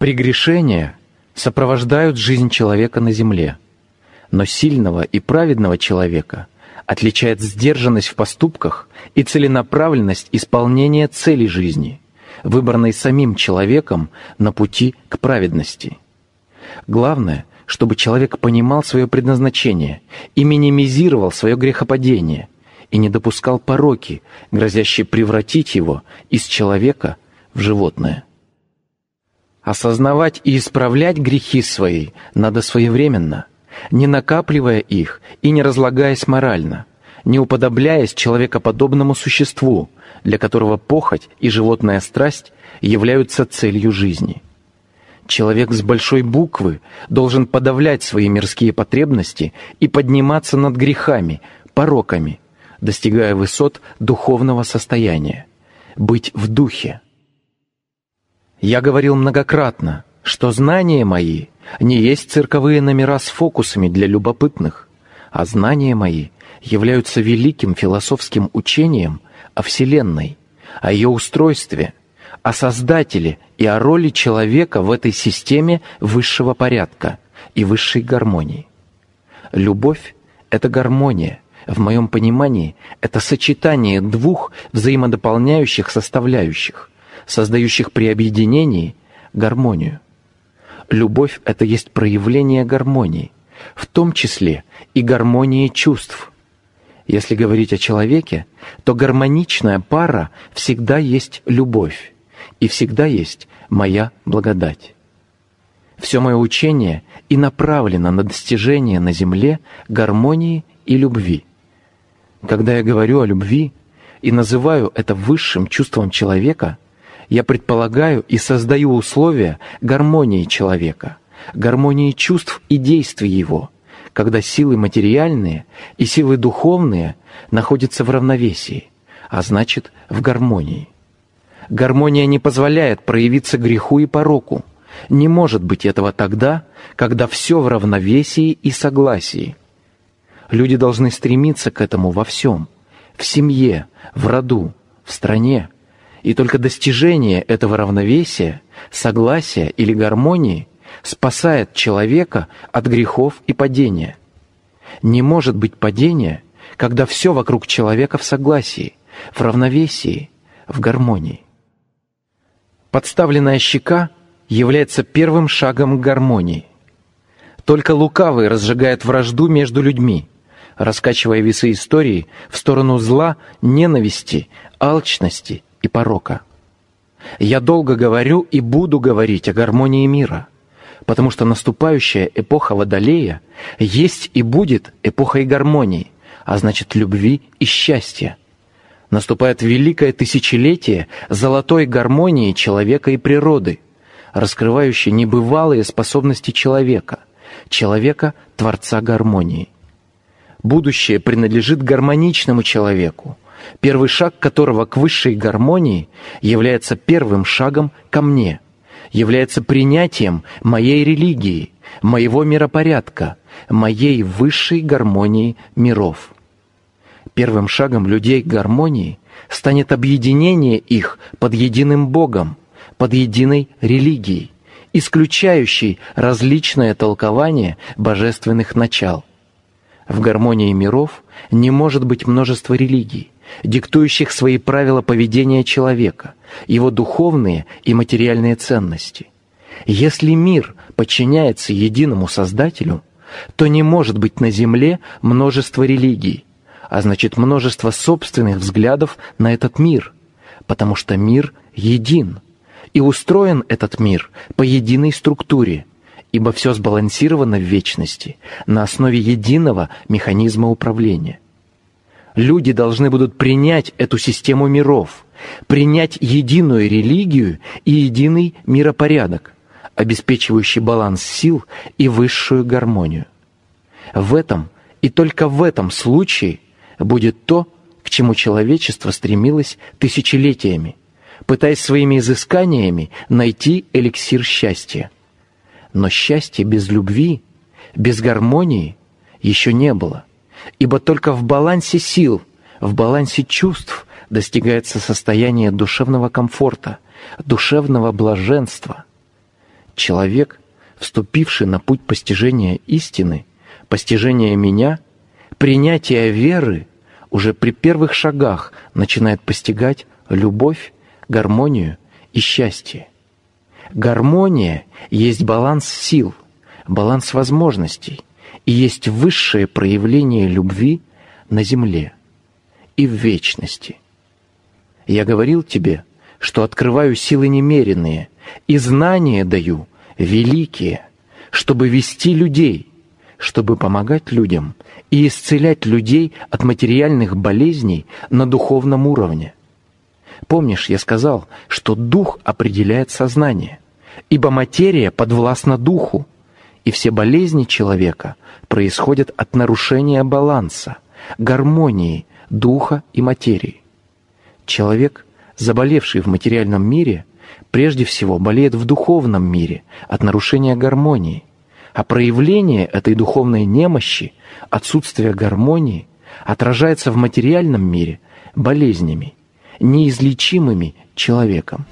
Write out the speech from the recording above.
Прегрешения сопровождают жизнь человека на земле, но сильного и праведного человека отличает сдержанность в поступках и целенаправленность исполнения целей жизни, выбранной самим человеком на пути к праведности. Главное, чтобы человек понимал свое предназначение и минимизировал свое грехопадение и не допускал пороки, грозящие превратить его из человека в животное. Осознавать и исправлять грехи свои надо своевременно, не накапливая их и не разлагаясь морально, не уподобляясь человекоподобному существу, для которого похоть и животная страсть являются целью жизни. Человек с большой буквы должен подавлять свои мирские потребности и подниматься над грехами, пороками, достигая высот духовного состояния, быть в духе. Я говорил многократно, что знания мои не есть цирковые номера с фокусами для любопытных, а знания мои являются великим философским учением о Вселенной, о ее устройстве, о Создателе и о роли человека в этой системе высшего порядка и высшей гармонии. Любовь — это гармония, в моем понимании это сочетание двух взаимодополняющих составляющих создающих при объединении гармонию. Любовь — это есть проявление гармонии, в том числе и гармонии чувств. Если говорить о человеке, то гармоничная пара всегда есть любовь и всегда есть моя благодать. Все мое учение и направлено на достижение на земле гармонии и любви. Когда я говорю о любви и называю это высшим чувством человека — я предполагаю и создаю условия гармонии человека, гармонии чувств и действий его, когда силы материальные и силы духовные находятся в равновесии, а значит, в гармонии. Гармония не позволяет проявиться греху и пороку. Не может быть этого тогда, когда все в равновесии и согласии. Люди должны стремиться к этому во всем – в семье, в роду, в стране – и только достижение этого равновесия, согласия или гармонии спасает человека от грехов и падения. Не может быть падения, когда все вокруг человека в согласии, в равновесии, в гармонии. Подставленная щека является первым шагом к гармонии. Только лукавый разжигает вражду между людьми, раскачивая весы истории в сторону зла, ненависти, алчности и порока. Я долго говорю и буду говорить о гармонии мира, потому что наступающая эпоха Водолея есть и будет эпохой гармонии, а значит любви и счастья. Наступает великое тысячелетие золотой гармонии человека и природы, раскрывающей небывалые способности человека, человека – творца гармонии. Будущее принадлежит гармоничному человеку – первый шаг которого к высшей гармонии является первым шагом ко мне, является принятием моей религии, моего миропорядка, моей высшей гармонии миров. Первым шагом людей к гармонии станет объединение их под единым Богом, под единой религией, исключающей различное толкование божественных начал. В гармонии миров не может быть множество религий – диктующих свои правила поведения человека, его духовные и материальные ценности. Если мир подчиняется единому Создателю, то не может быть на Земле множество религий, а значит множество собственных взглядов на этот мир, потому что мир един, и устроен этот мир по единой структуре, ибо все сбалансировано в вечности на основе единого механизма управления – люди должны будут принять эту систему миров, принять единую религию и единый миропорядок, обеспечивающий баланс сил и высшую гармонию. В этом и только в этом случае будет то, к чему человечество стремилось тысячелетиями, пытаясь своими изысканиями найти эликсир счастья. Но счастья без любви, без гармонии еще не было ибо только в балансе сил, в балансе чувств достигается состояние душевного комфорта, душевного блаженства. Человек, вступивший на путь постижения истины, постижения меня, принятия веры, уже при первых шагах начинает постигать любовь, гармонию и счастье. Гармония есть баланс сил, баланс возможностей – и есть высшее проявление любви на земле и в вечности. Я говорил тебе, что открываю силы немеренные и знания даю великие, чтобы вести людей, чтобы помогать людям и исцелять людей от материальных болезней на духовном уровне. Помнишь, я сказал, что дух определяет сознание, ибо материя подвластна духу – и все болезни человека происходят от нарушения баланса, гармонии духа и материи. Человек, заболевший в материальном мире, прежде всего болеет в духовном мире от нарушения гармонии, а проявление этой духовной немощи, отсутствие гармонии, отражается в материальном мире болезнями, неизлечимыми человеком.